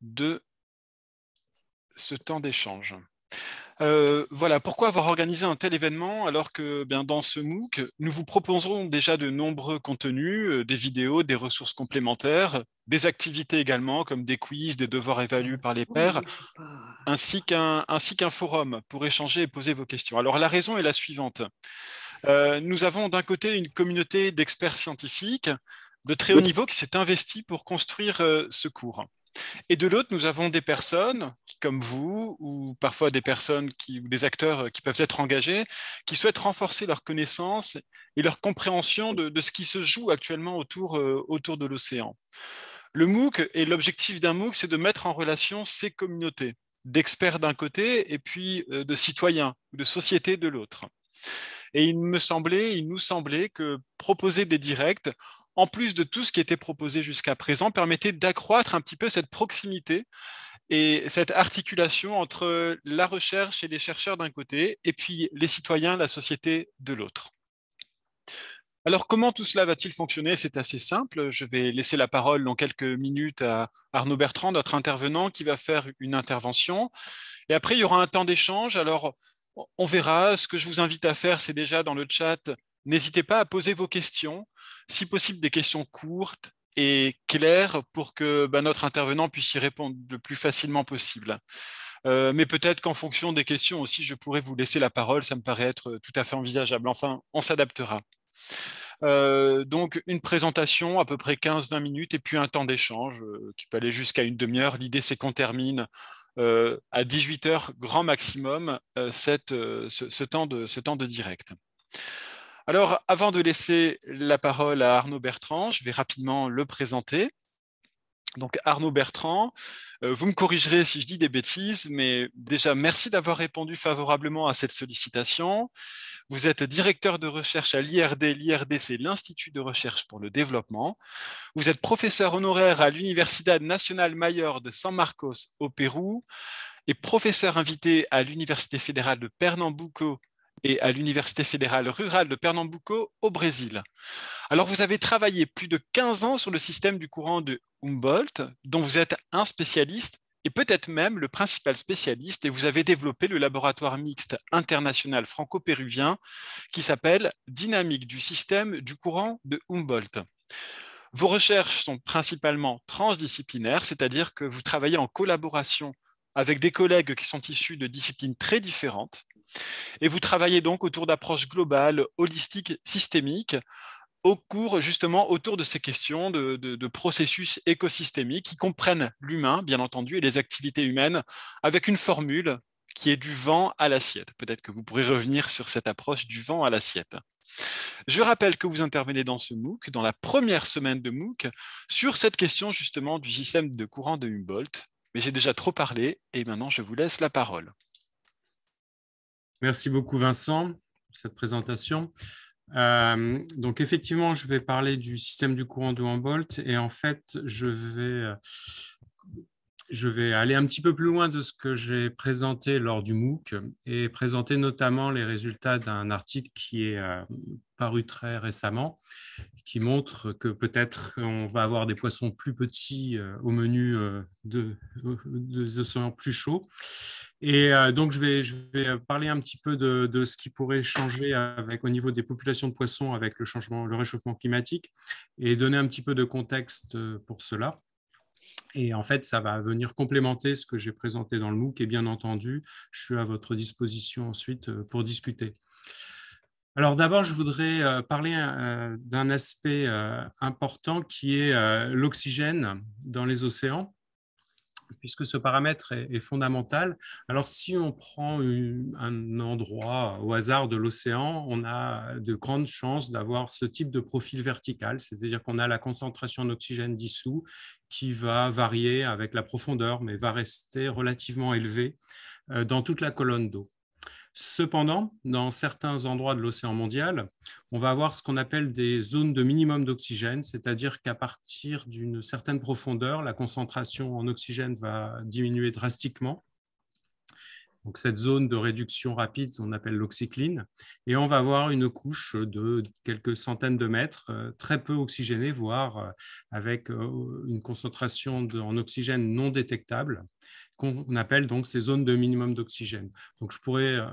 de ce temps d'échange. Euh, voilà, pourquoi avoir organisé un tel événement alors que bien, dans ce MOOC, nous vous proposerons déjà de nombreux contenus, euh, des vidéos, des ressources complémentaires, des activités également comme des quiz, des devoirs évalués par les pairs, ainsi qu'un forum pour échanger et poser vos questions. Alors la raison est la suivante. Euh, nous avons d'un côté une communauté d'experts scientifiques de très haut niveau qui s'est investie pour construire ce cours. Et de l'autre, nous avons des personnes comme vous, ou parfois des personnes ou des acteurs euh, qui peuvent être engagés, qui souhaitent renforcer leurs connaissances et leur compréhension de, ce qui se joue actuellement euh, autour, de l'océan. Le MOOC, et l'objectif d'un MOOC, c'est de mettre en relation ces communautés d'experts d'un côté et puis euh, de citoyens, ou de sociétés de l'autre. Et il me semblait, il nous semblait que proposer des directs en plus de tout ce qui était proposé jusqu'à présent, permettait d'accroître un petit peu cette proximité et cette articulation entre la recherche et les chercheurs d'un côté, et puis les citoyens, la société de l'autre. Alors, comment tout cela va-t-il fonctionner C'est assez simple. Je vais laisser la parole dans quelques minutes à Arnaud Bertrand, notre intervenant, qui va faire une intervention. Et après, il y aura un temps d'échange. Alors, on verra. Ce que je vous invite à faire, c'est déjà dans le chat N'hésitez pas à poser vos questions, si possible des questions courtes et claires pour que ben, notre intervenant puisse y répondre le plus facilement possible. Euh, mais peut-être qu'en fonction des questions aussi, je pourrais vous laisser la parole, ça me paraît être tout à fait envisageable. Enfin, on s'adaptera. Euh, donc une présentation à peu près 15-20 minutes et puis un temps d'échange euh, qui peut aller jusqu'à une demi-heure. L'idée c'est qu'on termine à 18 h grand maximum cette, temps de, ce, temps de, direct. Alors, avant de laisser la parole à Arnaud Bertrand, je vais rapidement le présenter. Donc Arnaud Bertrand, euh, vous me corrigerez si je dis des bêtises, mais déjà merci d'avoir répondu favorablement à cette sollicitation. Vous êtes directeur de recherche à l'IRD. L'IRD, c'est l'Institut de recherche pour le développement. Vous êtes professeur honoraire à l'Universidad Nacional Mayor de San Marcos au Pérou et professeur invité à l'Université fédérale de Pernambuco et à l'Université fédérale rurale de Pernambuco au Brésil. Alors vous avez travaillé plus de 15 ans sur le système du courant de Humboldt, dont vous êtes un spécialiste et peut-être même le principal spécialiste, et vous avez développé le laboratoire mixte international franco-péruvien qui s'appelle Dynamique du système du courant de Humboldt. Vos recherches sont principalement transdisciplinaires, c'est-à-dire que vous travaillez en collaboration avec des collègues qui sont issus de disciplines très différentes, et vous travaillez donc autour d'approches globales, holistiques, systémiques, au cours justement autour de ces questions de, processus écosystémiques qui comprennent l'humain, bien entendu, et les activités humaines, avec une formule qui est du vent à l'assiette. Peut-être que vous pourrez revenir sur cette approche du vent à l'assiette. Je rappelle que vous intervenez dans ce MOOC, dans la première semaine de MOOC, sur cette question justement du système de courant de Humboldt. Mais j'ai déjà trop parlé et maintenant je vous laisse la parole. Merci beaucoup Vincent pour cette présentation. Euh, donc effectivement, je vais parler du système du courant de Humboldt et en fait, je vais euh, je vais aller un petit peu plus loin de ce que j'ai présenté lors du MOOC et présenter notamment les résultats d'un article qui est euh, paru très récemment, qui montre que peut-être on va avoir des poissons plus petits euh, au menu euh, de, des océans plus chauds. Et donc, je vais, je vais parler un petit peu de, de, ce qui pourrait changer avec, au niveau des populations de poissons avec le, changement, le réchauffement climatique et donner un petit peu de contexte pour cela. Et en fait, ça va venir complémenter ce que j'ai présenté dans le MOOC. Et bien entendu, je suis à votre disposition ensuite euh, pour discuter. Alors d'abord, je voudrais euh, parler euh, d'un aspect important qui est l'oxygène dans les océans puisque ce paramètre est, fondamental. Alors, si on prend un endroit au hasard de l'océan, on a de grandes chances d'avoir ce type de profil vertical, c'est-à-dire qu'on a la concentration d'oxygène dissous qui va varier avec la profondeur, mais va rester relativement élevée euh, dans toute la colonne d'eau. Cependant, dans certains endroits de l'océan mondial, on va avoir ce qu'on appelle des zones de minimum d'oxygène, c'est-à-dire qu'à partir d'une certaine profondeur, la concentration en oxygène va diminuer drastiquement. Donc cette zone de réduction rapide, on appelle l'oxycline, et on va avoir une couche de quelques centaines de mètres, euh, très peu oxygénée, voire euh, avec euh, une concentration en oxygène non détectable qu'on appelle donc ces zones de minimum d'oxygène. Donc, je pourrais euh,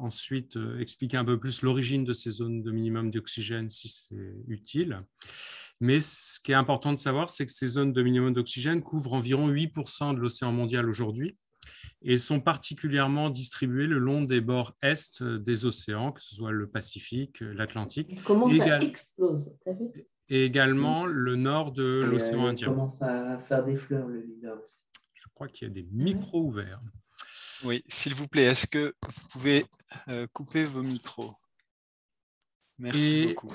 ensuite euh, expliquer un peu plus l'origine de ces zones de minimum d'oxygène si c'est utile. Mais ce qui est important de savoir, c'est que ces zones de minimum d'oxygène couvrent environ 8% de l'océan mondial aujourd'hui et sont particulièrement distribuées le long des bords est euh, des océans, que ce soit le Pacifique, l'Atlantique. Comment ça explose et également le nord de l'océan Indien. Il commence à faire des fleurs, le crois qu'il y a des micros ouverts. Oui, s'il vous plaît, est-ce que vous pouvez euh, couper vos micros Merci beaucoup.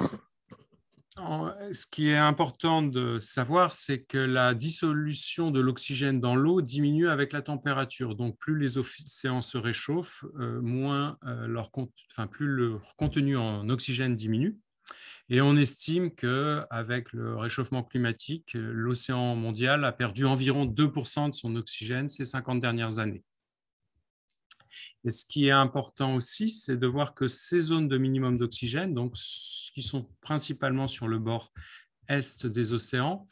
Ce qui est important de savoir, c'est que la dissolution de l'oxygène dans l'eau diminue avec la température. Donc, plus les océans se réchauffent, euh, moins euh, leur enfin, plus leur contenu en oxygène diminue. Et on estime qu'avec le réchauffement climatique, l'océan mondial a perdu environ 2% de son oxygène ces 50 dernières années. Et ce qui est important aussi, c'est de voir que ces zones de minimum d'oxygène, donc qui sont principalement sur le bord est des océans,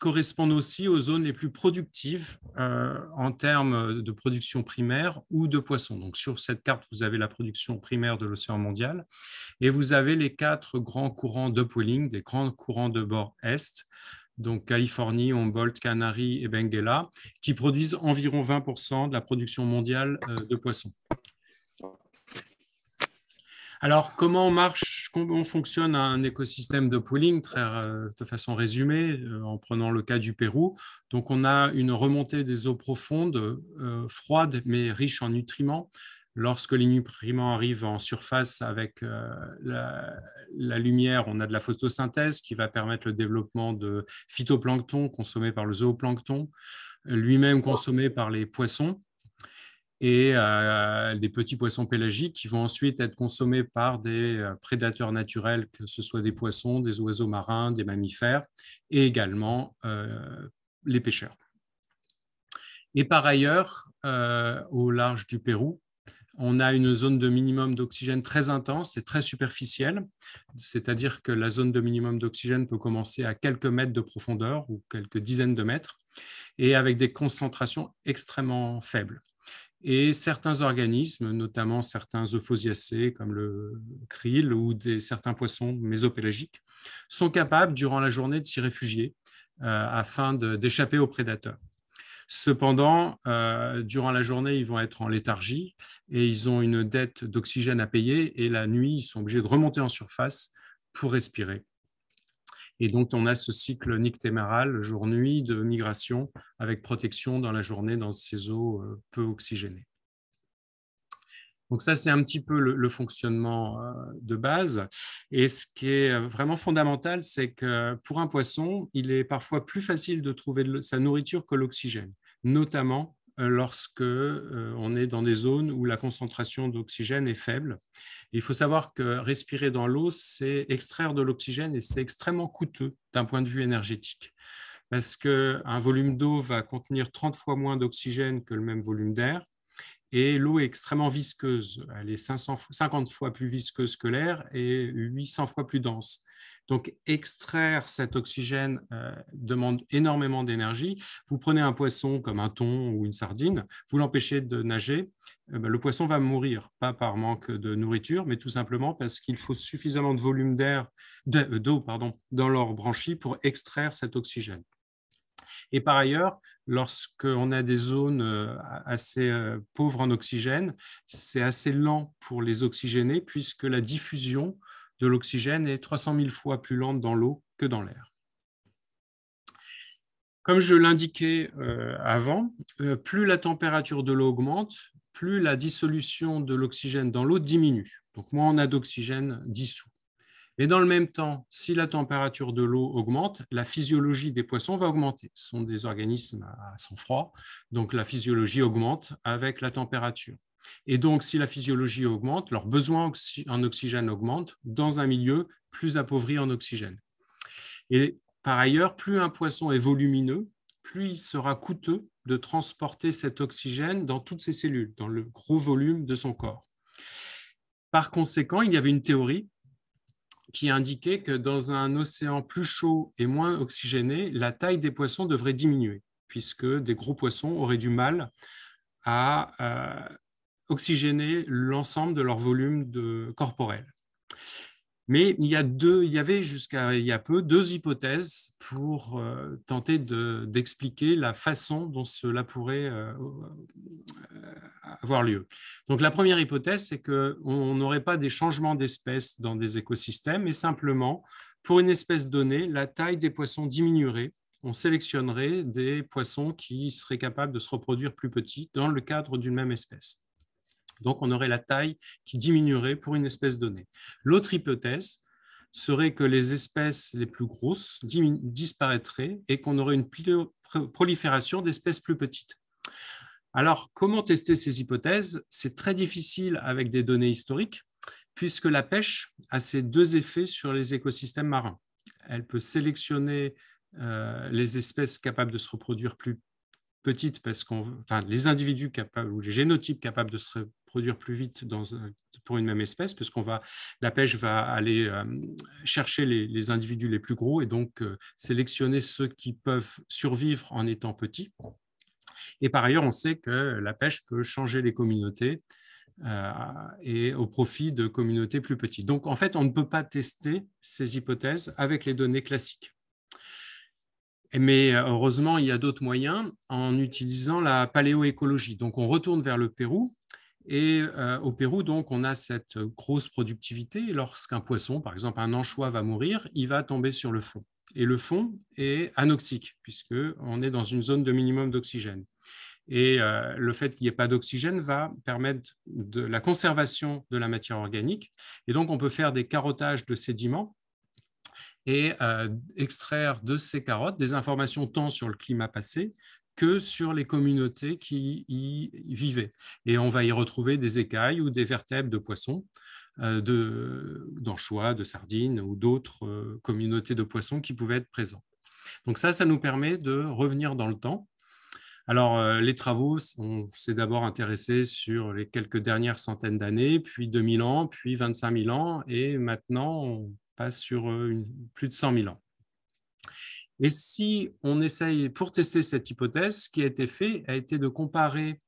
correspondent aussi aux zones les plus productives euh, en termes de production primaire ou de poissons. Donc sur cette carte, vous avez la production primaire de l'océan mondial et vous avez les quatre grands courants de d'upwelling, des grands courants de bord est, donc Californie, Humboldt, Canary et Benguela, qui produisent environ 20% de la production mondiale euh, de poissons. Alors, comment marche, comment fonctionne un écosystème de pooling, euh, de façon résumée, euh, en prenant le cas du Pérou Donc, on a une remontée des eaux profondes, euh, froides, mais riches en nutriments. Lorsque les nutriments arrivent en surface avec la, la, lumière, on a de la photosynthèse qui va permettre le développement de phytoplancton consommé par le zooplancton, lui-même consommé par les poissons et des petits poissons pélagiques qui vont ensuite être consommés par des euh, prédateurs naturels, que ce soit des poissons, des oiseaux marins, des mammifères, et également euh, les pêcheurs. Et par ailleurs, euh, au large du Pérou, on a une zone de minimum d'oxygène très intense et très superficielle, c'est-à-dire que la zone de minimum d'oxygène peut commencer à quelques mètres de profondeur ou quelques dizaines de mètres, et avec des concentrations extrêmement faibles. Et certains organismes, notamment certains euphosiacés comme le krill ou certains poissons mésopélagiques, sont capables durant la journée de s'y réfugier euh, afin d'échapper aux prédateurs. Cependant, euh, durant la journée, ils vont être en léthargie et ils ont une dette d'oxygène à payer et la nuit, ils sont obligés de remonter en surface pour respirer. Et donc, on a ce cycle nictéméral, jour-nuit, de migration avec protection dans la journée dans ces eaux euh, peu oxygénées. Donc ça, c'est un petit peu le, fonctionnement euh, de base. Et ce qui est euh, vraiment fondamental, c'est que pour un poisson, il est parfois plus facile de trouver sa nourriture que l'oxygène, notamment euh, lorsque euh, on est dans des zones où la concentration d'oxygène est faible. il faut savoir que respirer dans l'eau, c'est extraire de l'oxygène et c'est extrêmement coûteux d'un point de vue énergétique parce qu'un volume d'eau va contenir 30 fois moins d'oxygène que le même volume d'air. Et l'eau est extrêmement visqueuse. Elle est 50 fois plus visqueuse que l'air et 800 fois plus dense. Donc, extraire cet oxygène euh, demande énormément d'énergie. Vous prenez un poisson comme un thon ou une sardine, vous l'empêchez de nager, euh, ben, le poisson va mourir, pas par manque de nourriture, mais tout simplement parce qu'il faut suffisamment de volume d'air, euh, d'eau, pardon, dans leurs branchies pour extraire cet oxygène. Et par ailleurs, lorsqu'on a des zones assez pauvres en oxygène, c'est assez lent pour les oxygéner puisque la diffusion de l'oxygène est 300 000 fois plus lente dans l'eau que dans l'air. Comme je l'indiquais euh, avant, euh, plus la température de l'eau augmente, plus la dissolution de l'oxygène dans l'eau diminue. Donc moins on a d'oxygène dissous. Et dans le même temps, si la température de l'eau augmente, la physiologie des poissons va augmenter. Ce sont des organismes à sang froid, donc la physiologie augmente avec la température. Et donc, si la physiologie augmente, leur besoin en oxygène augmente dans un milieu plus appauvri en oxygène. Et par ailleurs, plus un poisson est volumineux, plus il sera coûteux de transporter cet oxygène dans toutes ses cellules, dans le gros volume de son corps. Par conséquent, il y avait une théorie qui indiquait que dans un océan plus chaud et moins oxygéné, la taille des poissons devrait diminuer, puisque des gros poissons auraient du mal à euh, oxygéner l'ensemble de leur volume corporel. Mais il y, a deux, il y avait jusqu'à il y a peu deux hypothèses pour euh, tenter d'expliquer la façon dont cela pourrait euh, euh, avoir lieu. Donc la première hypothèse, c'est qu'on n'aurait pas des changements d'espèces dans des écosystèmes, mais simplement, pour une espèce donnée, la taille des poissons diminuerait. On sélectionnerait des poissons qui seraient capables de se reproduire plus petits dans le cadre d'une même espèce. Donc, on aurait la taille qui diminuerait pour une espèce donnée. L'autre hypothèse serait que les espèces les plus grosses disparaîtraient et qu'on aurait une prolifération d'espèces plus petites. Alors, comment tester ces hypothèses C'est très difficile avec des données historiques, puisque la pêche a ses deux effets sur les écosystèmes marins. Elle peut sélectionner euh, les espèces capables de se reproduire plus petites, parce qu'on, enfin, les individus capables ou les génotypes capables de se produire plus vite pour une même espèce, parce qu'on va, la pêche va aller euh, chercher les, individus les plus gros et donc euh, sélectionner ceux qui peuvent survivre en étant petits. Et par ailleurs, on sait que la pêche peut changer les communautés euh, et au profit de communautés plus petites. Donc, en fait, on ne peut pas tester ces hypothèses avec les données classiques. Mais heureusement, il y a d'autres moyens en utilisant la paléoécologie. Donc, on retourne vers le Pérou et euh, au Pérou, donc, on a cette grosse productivité. Lorsqu'un poisson, par exemple un anchois, va mourir, il va tomber sur le fond. Et le fond est anoxique, puisqu'on est dans une zone de minimum d'oxygène. Et euh, le fait qu'il n'y ait pas d'oxygène va permettre de la conservation de la matière organique. Et donc, on peut faire des carottages de sédiments et euh, extraire de ces carottes des informations tant sur le climat passé que sur les communautés qui y vivaient. Et on va y retrouver des écailles ou des vertèbres de poissons, euh, d'anchois, de, sardines ou d'autres euh, communautés de poissons qui pouvaient être présents. Donc ça, ça nous permet de revenir dans le temps. Alors, euh, les travaux, on s'est d'abord intéressé sur les quelques dernières centaines d'années, puis 2000 ans, puis 25 000 ans, et maintenant, on passe sur euh, plus de 100 000 ans. Et si on essaye, pour tester cette hypothèse, ce qui a été fait a été de comparer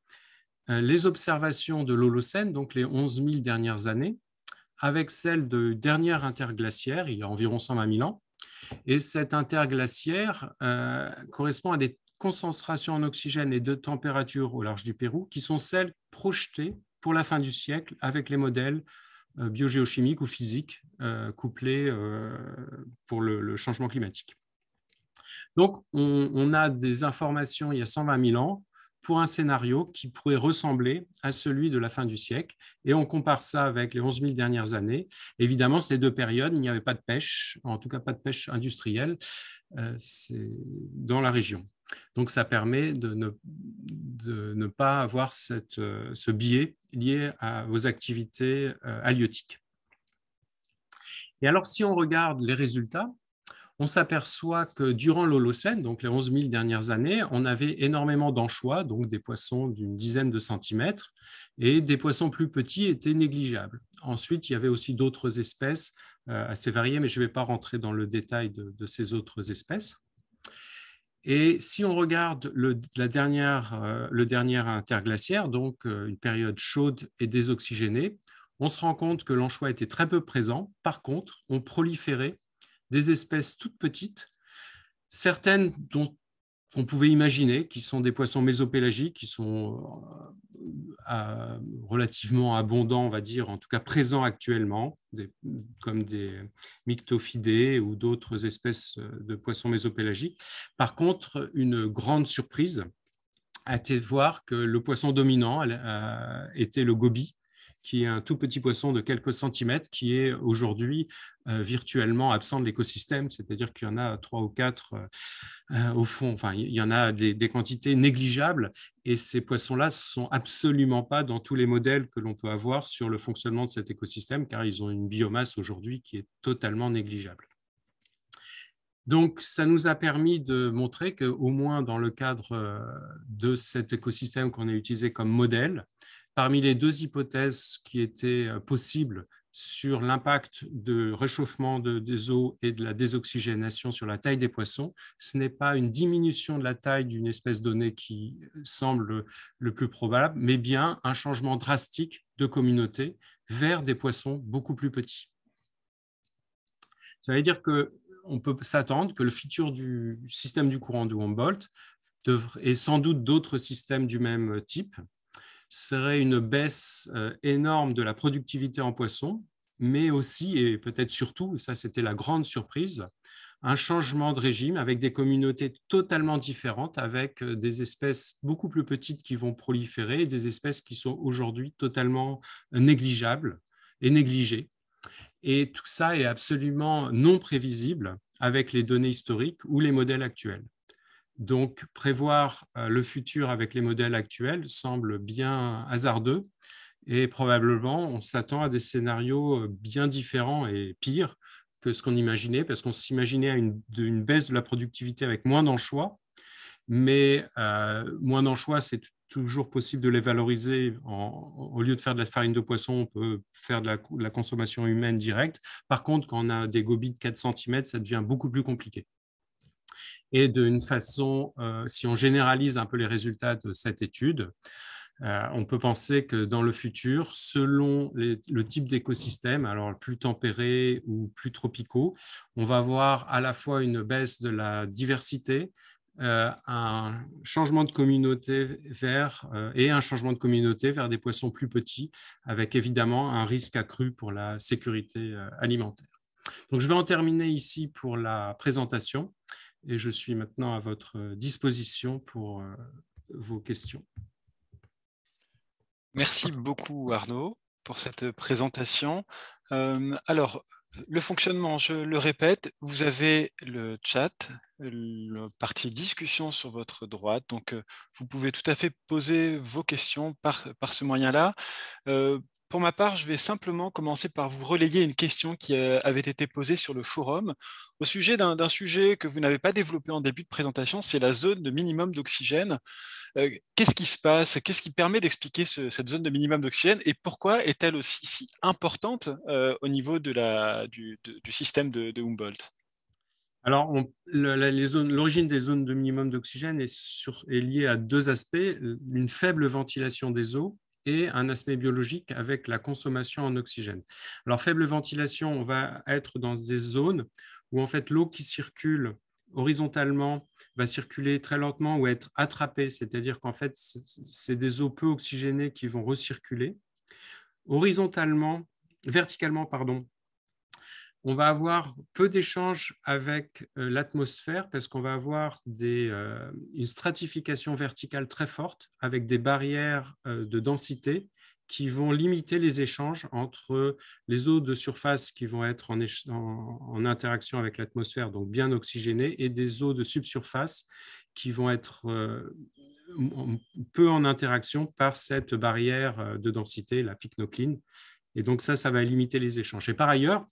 euh, les observations de l'Holocène, donc les 11 000 dernières années, avec celles de dernière interglaciaire, il y a environ 120 000 ans. Et cette interglaciaire euh, correspond à des concentrations en oxygène et de température au large du Pérou, qui sont celles projetées pour la fin du siècle avec les modèles euh, biogéochimiques ou physiques couplés pour le changement climatique. Donc, on, a des informations il y a 120 000 ans pour un scénario qui pourrait ressembler à celui de la fin du siècle. Et on compare ça avec les 11 000 dernières années. Évidemment, ces deux périodes, il n'y avait pas de pêche, en tout cas pas de pêche industrielle euh, dans la région. Donc, ça permet de ne, pas avoir euh, ce biais lié à, vos activités euh, halieutiques. Et alors, si on regarde les résultats, on s'aperçoit que durant l'Holocène, donc les 11 000 dernières années, on avait énormément d'anchois, donc des poissons d'une dizaine de centimètres, et des poissons plus petits étaient négligeables. Ensuite, il y avait aussi d'autres espèces euh, assez variées, mais je ne vais pas rentrer dans le détail de, ces autres espèces. Et si on regarde le, la dernière, euh, dernier interglaciaire, donc euh, une période chaude et désoxygénée, on se rend compte que l'anchois était très peu présent. Par contre, on proliférait des espèces toutes petites, certaines dont on pouvait imaginer, qui sont des poissons mésopélagiques, qui sont euh, relativement abondants, on va dire, en tout cas présents actuellement, comme des myctophidés ou d'autres espèces euh, de poissons mésopélagiques. Par contre, une grande surprise a été de voir que le poisson dominant euh, était le gobi, qui est un tout petit poisson de quelques centimètres, qui est aujourd'hui euh, virtuellement absent de l'écosystème, c'est-à-dire qu'il y en a trois ou quatre euh, euh, au fond. Enfin, il y en a des, des quantités négligeables, et ces poissons-là ne sont absolument pas dans tous les modèles que l'on peut avoir sur le fonctionnement de cet écosystème, car ils ont une biomasse aujourd'hui qui est totalement négligeable. Donc, ça nous a permis de montrer qu'au moins dans le cadre de cet écosystème qu'on a utilisé comme modèle, Parmi les deux hypothèses qui étaient euh, possibles sur l'impact de réchauffement des eaux et de la désoxygénation sur la taille des poissons. Ce n'est pas une diminution de la taille d'une espèce donnée qui euh, semble le plus probable, mais bien un changement drastique de communauté vers des poissons beaucoup plus petits. Ça veut dire qu'on peut s'attendre que le futur du système du courant de Humboldt et sans doute d'autres systèmes du même type serait une baisse euh, énorme de la productivité en poisson, mais aussi, et peut-être surtout, et ça c'était la grande surprise, un changement de régime avec des communautés totalement différentes, avec euh, des espèces beaucoup plus petites qui vont proliférer des espèces qui sont aujourd'hui totalement négligeables et négligées. Et tout ça est absolument non prévisible avec les données historiques ou les modèles actuels. Donc, prévoir euh, le futur avec les modèles actuels semble bien hasardeux et probablement on s'attend à des scénarios euh, bien différents et pires que ce qu'on imaginait, parce qu'on s'imaginait une, baisse de la productivité avec moins d'anchois, mais euh, moins d'anchois, c'est toujours possible de les valoriser. au lieu de faire de la farine de poisson, on peut faire de la, de la consommation humaine directe. Par contre, quand on a des gobies de 4 cm, ça devient beaucoup plus compliqué. Et d'une façon, euh, si on généralise un peu les résultats de cette étude, euh, on peut penser que dans le futur, selon le type d'écosystème, alors plus tempéré ou plus tropicaux, on va avoir à la fois une baisse de la diversité, euh, un changement de communauté vers, et un changement de communauté vers des poissons plus petits, avec évidemment un risque accru pour la sécurité alimentaire. Donc je vais en terminer ici pour la présentation et je suis maintenant à votre disposition pour euh, vos questions. Merci beaucoup Arnaud pour cette présentation. Euh, alors, le fonctionnement, je le répète, vous avez le chat, la partie discussion sur votre droite, donc euh, vous pouvez tout à fait poser vos questions par, par ce moyen-là. Pour ma part, je vais simplement commencer par vous relayer une question qui euh, avait été posée sur le forum au sujet d'un sujet que vous n'avez pas développé en début de présentation, c'est la zone de minimum d'oxygène. Euh, qu'est-ce qui se passe Qu'est-ce qui permet d'expliquer cette zone de minimum d'oxygène et pourquoi est-elle aussi si importante euh, au niveau du, système de, Humboldt alors, l'origine des zones de minimum d'oxygène est liée à deux aspects, une faible ventilation des eaux et un aspect biologique avec la consommation en oxygène. Alors, faible ventilation, on va être dans des zones où en fait l'eau qui circule horizontalement va circuler très lentement ou être attrapée, c'est-à-dire qu'en fait, c'est des eaux peu oxygénées qui vont recirculer. Horizontalement, verticalement, pardon, on va avoir peu d'échanges avec euh, l'atmosphère parce qu'on va avoir euh, une stratification verticale très forte avec des barrières euh, de densité qui vont limiter les échanges entre les eaux de surface qui vont être en, interaction avec l'atmosphère, donc bien oxygénées, et des eaux de subsurface qui vont être peu en interaction par cette barrière de densité, la pycnocline, et donc ça, ça va limiter les échanges. Et par ailleurs,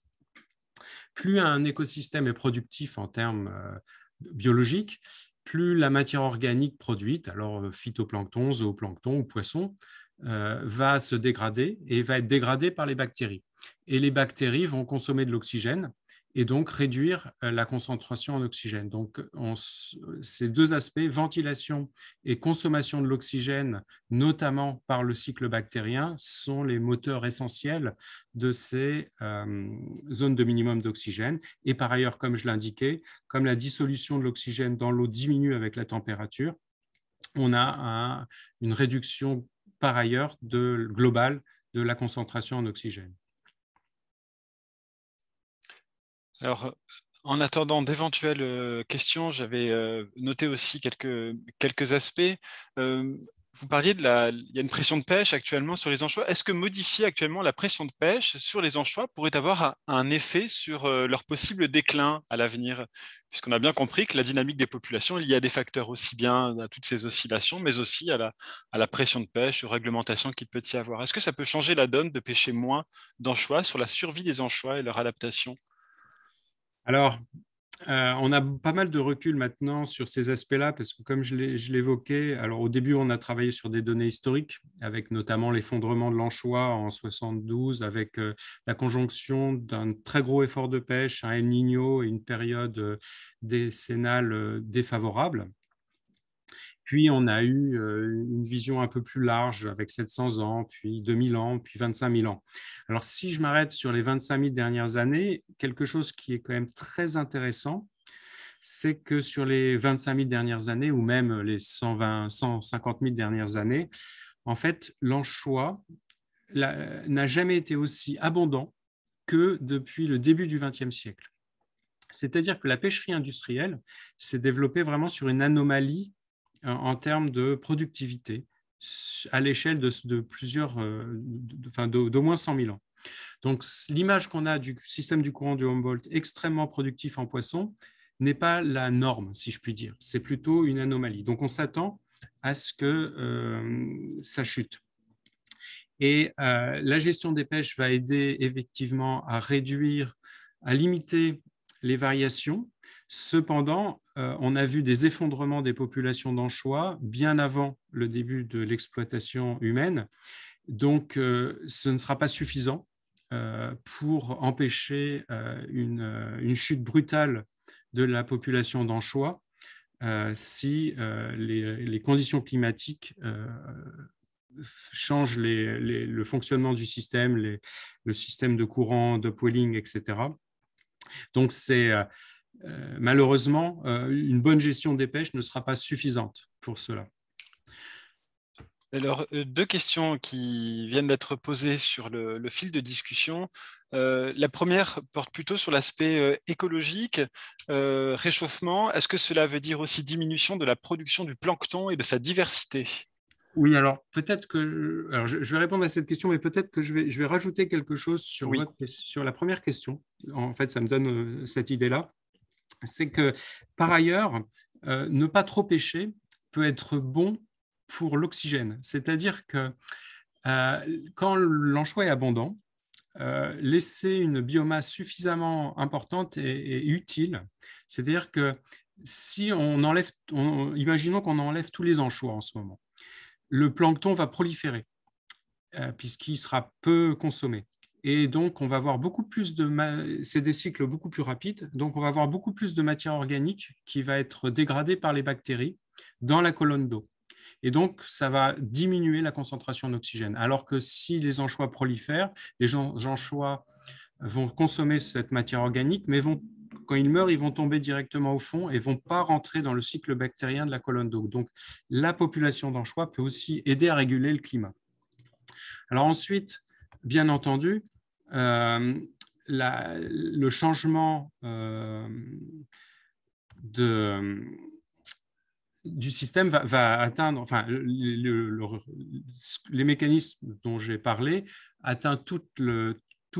plus un écosystème est productif en termes euh, biologiques, plus la matière organique produite, alors euh, phytoplancton, zooplancton ou poisson, euh, va se dégrader et va être dégradée par les bactéries. Et les bactéries vont consommer de l'oxygène et donc réduire euh, la concentration en oxygène. Donc, ces deux aspects, ventilation et consommation de l'oxygène, notamment par le cycle bactérien, sont les moteurs essentiels de ces euh, zones de minimum d'oxygène. Et par ailleurs, comme je l'indiquais, comme la dissolution de l'oxygène dans l'eau diminue avec la température, on a une réduction par ailleurs globale de la concentration en oxygène. Alors, euh, en attendant d'éventuelles euh, questions, j'avais euh, noté aussi quelques, aspects. vous parliez de la, il y a une pression de pêche actuellement sur les anchois. Est-ce que modifier actuellement la pression de pêche sur les anchois pourrait avoir un effet sur leur possible déclin à l'avenir Puisqu'on a bien compris que la dynamique des populations, il y a des facteurs aussi bien à toutes ces oscillations, mais aussi à la, à la pression de pêche, aux réglementations qu'il peut y avoir. Est-ce que ça peut changer la donne de pêcher moins d'anchois sur la survie des anchois et leur adaptation alors, euh, on a pas mal de recul maintenant sur ces aspects-là, parce que comme je l'évoquais, alors au début, on a travaillé sur des données historiques, avec notamment l'effondrement de l'anchois en 72, avec euh, la conjonction d'un très gros effort de pêche, un El Niño et une période euh, décennale défavorable. Puis on a eu euh, une vision un peu plus large avec 700 ans, puis 2000 ans, puis 25 000 ans. Alors si je m'arrête sur les 25 000 dernières années, quelque chose qui est quand même très intéressant, c'est que sur les 25 000 dernières années, ou même les 120, 150 000 dernières années, en fait, l'anchois n'a jamais été aussi abondant que depuis le début du XXe siècle. C'est-à-dire que la pêcherie industrielle s'est développée vraiment sur une anomalie en termes de productivité à l'échelle de, plusieurs, euh, d'au moins 100 000 ans. Donc l'image qu'on a du système du courant du Humboldt extrêmement productif en poisson n'est pas la norme, si je puis dire. C'est plutôt une anomalie. Donc on s'attend à ce que euh, ça chute. Et euh, la gestion des pêches va aider effectivement à réduire, à limiter les variations Cependant, euh, on a vu des effondrements des populations d'anchois bien avant le début de l'exploitation humaine. Donc, euh, ce ne sera pas suffisant euh, pour empêcher une, chute brutale de la population d'anchois si les, conditions climatiques changent le fonctionnement du système, le système de courant, de etc. Donc, c'est euh, malheureusement, euh, une bonne gestion des pêches ne sera pas suffisante pour cela. Alors, euh, deux questions qui viennent d'être posées sur le, fil de discussion. la première porte plutôt sur l'aspect écologique, réchauffement. Est-ce que cela veut dire aussi diminution de la production du plancton et de sa diversité oui, alors peut-être que. Alors je, vais répondre à cette question, mais peut-être que je vais, je vais rajouter quelque chose sur, sur la première question. En fait, ça me donne cette idée-là c'est que par ailleurs, euh, ne pas trop pêcher peut être bon pour l'oxygène. C'est-à-dire que euh, quand l'anchois est abondant, euh, laisser une biomasse suffisamment importante et, utile, c'est-à-dire que si on enlève, imaginons qu'on enlève tous les anchois en ce moment, le plancton va proliférer puisqu'il sera peu consommé. Et donc, on va avoir beaucoup plus de... des cycles beaucoup plus rapides. Donc, on va avoir beaucoup plus de matière organique qui va être dégradée par les bactéries dans la colonne d'eau. Et donc, ça va diminuer la concentration d'oxygène. Alors que si les anchois prolifèrent, les anchois vont consommer cette matière organique, mais vont, quand ils meurent, ils vont tomber directement au fond et vont pas rentrer dans le cycle bactérien de la colonne d'eau. Donc, la population d'anchois peut aussi aider à réguler le climat. Alors ensuite, bien entendu, euh, le changement euh, du système va, atteindre, enfin, les mécanismes dont j'ai parlé atteint tous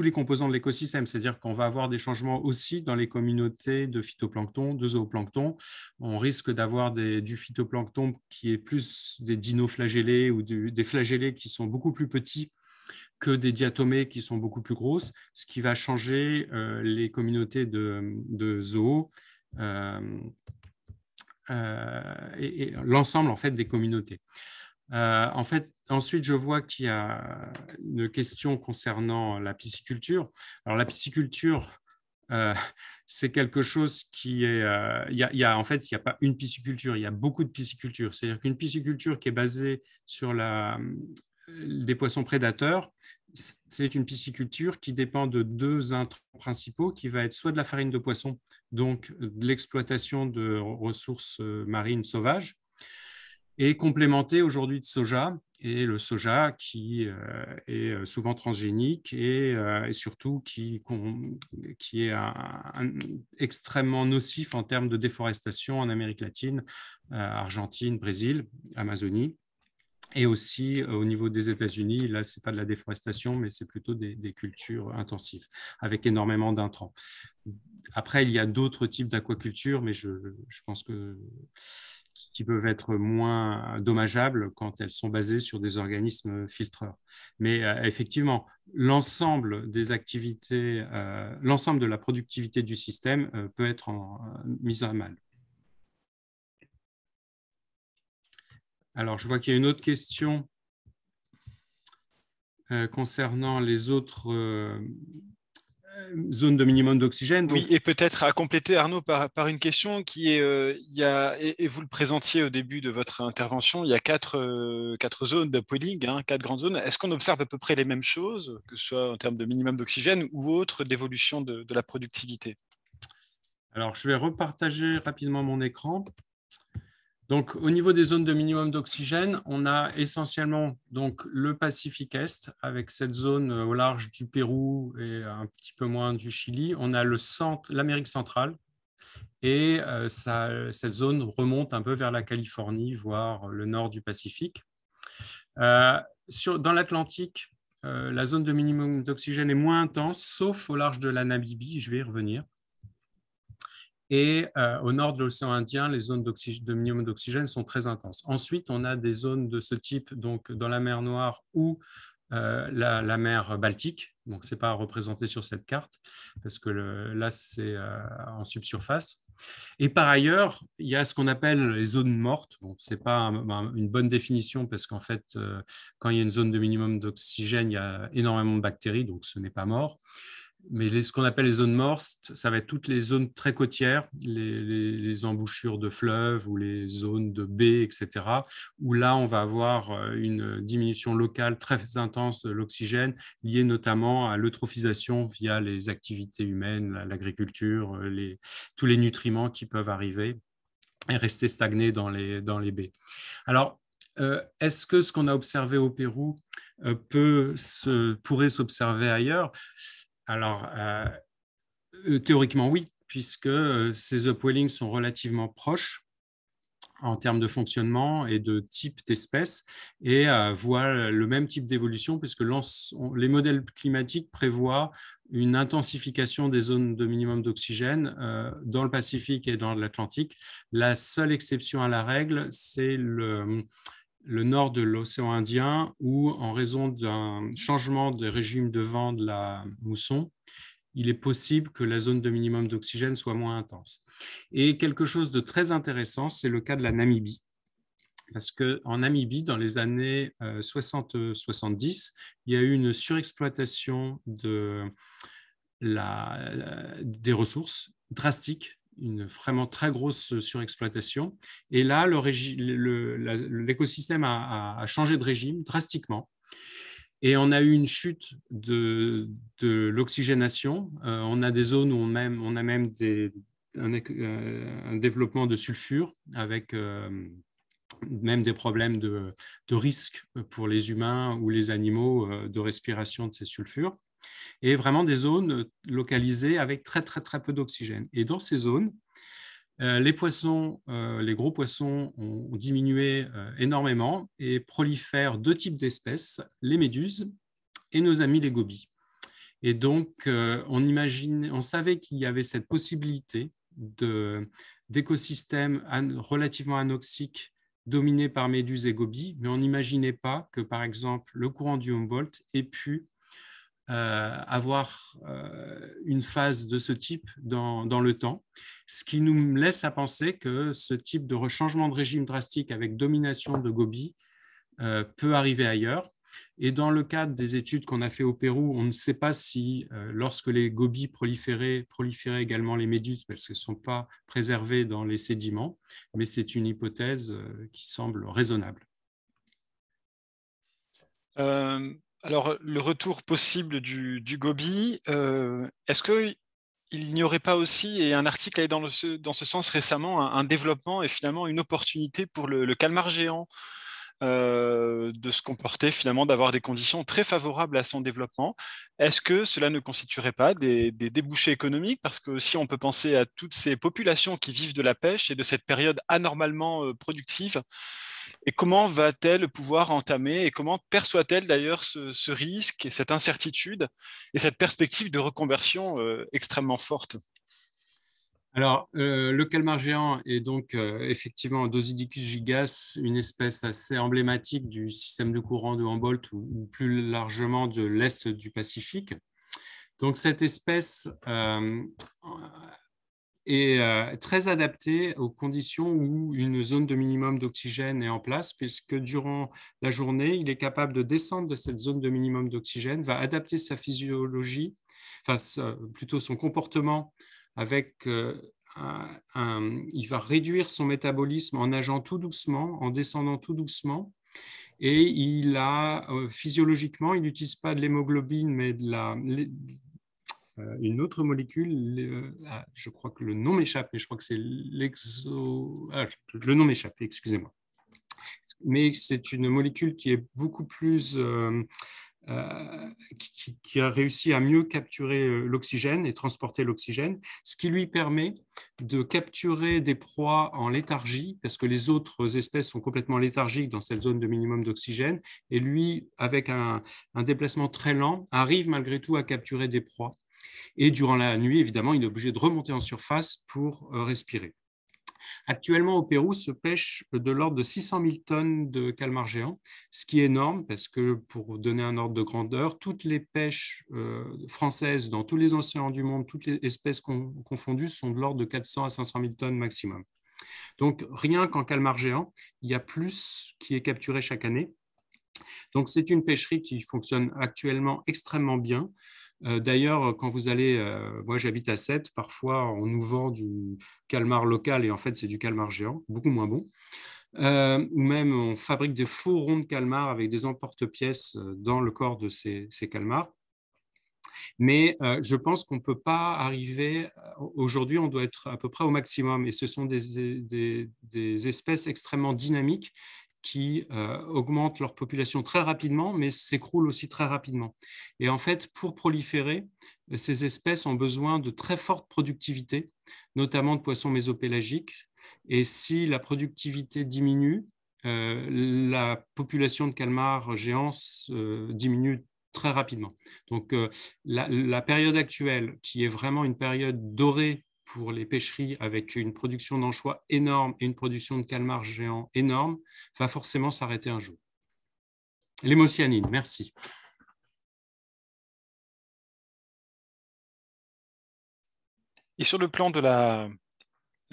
les composants de l'écosystème, c'est-à-dire qu'on va avoir des changements aussi dans les communautés de phytoplancton, de zooplancton. On risque d'avoir du phytoplancton qui est plus des dinoflagellés ou des flagellés qui sont beaucoup plus petits que des diatomées qui sont beaucoup plus grosses, ce qui va changer euh, les communautés de, zoos euh, euh, et, l'ensemble en fait des communautés. en fait, ensuite, je vois qu'il y a une question concernant la pisciculture. Alors, la pisciculture, c'est quelque chose qui est. en fait, il n'y a pas une pisciculture, il y a beaucoup de pisciculture. C'est-à-dire qu'une pisciculture qui est basée sur la, des poissons prédateurs, c'est une pisciculture qui dépend de deux intrants principaux, qui va être soit de la farine de poisson, donc de l'exploitation de ressources euh, marines sauvages, et complémentée aujourd'hui de soja, et le soja qui euh, est euh, souvent transgénique et, surtout qui, est extrêmement nocif en termes de déforestation en Amérique latine, Argentine, Brésil, Amazonie. Et aussi euh, au niveau des États-Unis, là, ce n'est pas de la déforestation, mais c'est plutôt des, cultures intensives, avec énormément d'intrants. Après, il y a d'autres types d'aquaculture, mais je, pense que qui peuvent être moins dommageables quand elles sont basées sur des organismes filtreurs. Mais euh, effectivement, l'ensemble des activités, euh, l'ensemble de la productivité du système peut être en, mise à mal. Alors, je vois qu'il y a une autre question euh, concernant les autres euh, zones de minimum d'oxygène. Oui, et peut-être à compléter, Arnaud, par, une question qui est, euh, et, vous le présentiez au début de votre intervention, il y a quatre, zones de pooling, hein, quatre grandes zones. Est-ce qu'on observe à peu près les mêmes choses, que ce soit en termes de minimum d'oxygène ou autre d'évolution de, de la productivité alors, je vais repartager rapidement mon écran donc, au niveau des zones de minimum d'oxygène, on a essentiellement donc, le Pacifique Est, avec cette zone euh, au large du Pérou et un petit peu moins du Chili. On a l'Amérique centrale, et euh, cette zone remonte un peu vers la Californie, voire le nord du Pacifique. Euh, dans l'Atlantique, la zone de minimum d'oxygène est moins intense, sauf au large de la Namibie, je vais y revenir. Et euh, au nord de l'océan Indien, les zones de minimum d'oxygène sont très intenses. Ensuite, on a des zones de ce type donc, dans la mer Noire ou euh, la, mer Baltique. ce n'est pas représenté sur cette carte parce que là, c'est euh, en subsurface. Et par ailleurs, il y a ce qu'on appelle les zones mortes. Bon, ce n'est pas ben, une bonne définition parce qu'en fait, quand il y a une zone de minimum d'oxygène, il y a énormément de bactéries, donc ce n'est pas mort mais ce qu'on appelle les zones mortes, ça va être toutes les zones très côtières, les, embouchures de fleuves ou les zones de baies, etc., où là, on va avoir euh, une diminution locale très intense de l'oxygène, liée notamment à l'eutrophisation via les activités humaines, l'agriculture, euh, tous les nutriments qui peuvent arriver et rester stagnés dans les, dans les baies. Alors, euh, est-ce que ce qu'on a observé au Pérou peut se, pourrait s'observer ailleurs alors, euh, euh, théoriquement, oui, puisque euh, ces upwellings sont relativement proches en termes de fonctionnement et de type d'espèce et voient le même type d'évolution puisque les modèles climatiques prévoient une intensification des zones de minimum d'oxygène dans le Pacifique et dans l'Atlantique. La seule exception à la règle, c'est le, le nord de l'océan Indien où, en raison d'un changement de régime de vent de la mousson, il est possible que la zone de minimum d'oxygène soit moins intense. Et quelque chose de très intéressant, c'est le cas de la Namibie. Parce qu'en Namibie, dans les années 60-70, euh, il y a eu une surexploitation de euh, des ressources drastique une vraiment très grosse euh, surexploitation. Et là, l'écosystème a, changé de régime drastiquement. Et on a eu une chute de, l'oxygénation. Euh, on a des zones où on, même, on a même euh, un, développement de sulfure avec même des problèmes de risque pour les humains ou les animaux de respiration de ces sulfures et vraiment des zones localisées avec très très très peu d'oxygène. Et dans ces zones, euh, les poissons, euh, les gros poissons ont, diminué euh, énormément et prolifèrent deux types d'espèces, les méduses et nos amis les gobies. Et donc, on, imagine, on savait qu'il y avait cette possibilité d'écosystèmes relativement anoxiques dominés par méduses et gobies, mais on n'imaginait pas que, par exemple, le courant du Humboldt ait pu euh, avoir euh, une phase de ce type dans, dans, le temps, ce qui nous laisse à penser que ce type de changement de régime drastique avec domination de gobies euh, peut arriver ailleurs. Et dans le cadre des études qu'on a fait au Pérou, on ne sait pas si, lorsque les gobies proliféraient, proliféraient également les méduses, parce qu'elles ne sont pas préservées dans les sédiments, mais c'est une hypothèse qui semble raisonnable. Euh, alors, le retour possible du, du Gobi, euh, est-ce qu'il n'y aurait pas aussi, et un article est dans, dans ce sens récemment, un, développement et finalement une opportunité pour le, calmar géant euh, de se comporter finalement, d'avoir des conditions très favorables à son développement. Est-ce que cela ne constituerait pas des, des débouchés économiques Parce que si on peut penser à toutes ces populations qui vivent de la pêche et de cette période anormalement euh, productive, et comment va-t-elle pouvoir entamer et comment perçoit-elle d'ailleurs ce, risque et cette incertitude et cette perspective de reconversion euh, extrêmement forte alors, euh, le calmar géant est donc euh, effectivement Dosidicus gigas, une espèce assez emblématique du système de courant de Humboldt ou, plus largement de l'Est du Pacifique. Donc, cette espèce, est euh, très adapté aux conditions où une zone de minimum d'oxygène est en place, puisque durant la journée, il est capable de descendre de cette zone de minimum d'oxygène, va adapter sa physiologie, enfin plutôt son comportement avec... Euh, un, il va réduire son métabolisme en nageant tout doucement, en descendant tout doucement, et il a euh, physiologiquement, il n'utilise pas de l'hémoglobine, mais de la, euh, une autre molécule, ah, je crois que le nom m'échappe, mais je crois que c'est l'exo. Ah, le nom m'échappe, excusez-moi. Mais c'est une molécule qui est beaucoup plus. Euh, euh, qui, a réussi à mieux capturer l'oxygène et transporter l'oxygène, ce qui lui permet de capturer des proies en léthargie, parce que les autres espèces sont complètement léthargiques dans cette zone de minimum d'oxygène, et lui, avec un déplacement très lent, arrive malgré tout à capturer des proies. Et durant la nuit, évidemment, il est obligé de remonter en surface pour euh, respirer. Actuellement, au Pérou, se pêche de l'ordre de 600 000 tonnes de calmar géant, ce qui est énorme parce que, pour donner un ordre de grandeur, toutes les pêches euh, françaises dans tous les océans du monde, toutes les espèces confondues, sont de l'ordre de 400 à 500 000 tonnes maximum. Donc, rien qu'en calmar géant, il y a plus qui est capturé chaque année. Donc, c'est une pêcherie qui fonctionne actuellement extrêmement bien. Euh, d'ailleurs, euh, quand vous allez, euh, moi j'habite à Sète, parfois on nous vend du calmar local et en fait c'est du calmar géant, beaucoup moins bon. ou même on fabrique des faux ronds de calmar avec des emporte-pièces dans le corps de ces, ces calmars. Mais je pense qu'on ne peut pas arriver, aujourd'hui on doit être à peu près au maximum, et ce sont des espèces extrêmement dynamiques qui euh, augmentent leur population très rapidement, mais s'écroulent aussi très rapidement. Et en fait, pour proliférer, euh, ces espèces ont besoin de très forte productivité, notamment de poissons mésopélagiques. Et si la productivité diminue, euh, la population de calmars géants diminue très rapidement. Donc la période actuelle, qui est vraiment une période dorée pour les pêcheries avec une production d'anchois énorme et une production de calmar géant énorme va forcément s'arrêter un jour. L'hémocyanine, merci. Et sur le plan de la,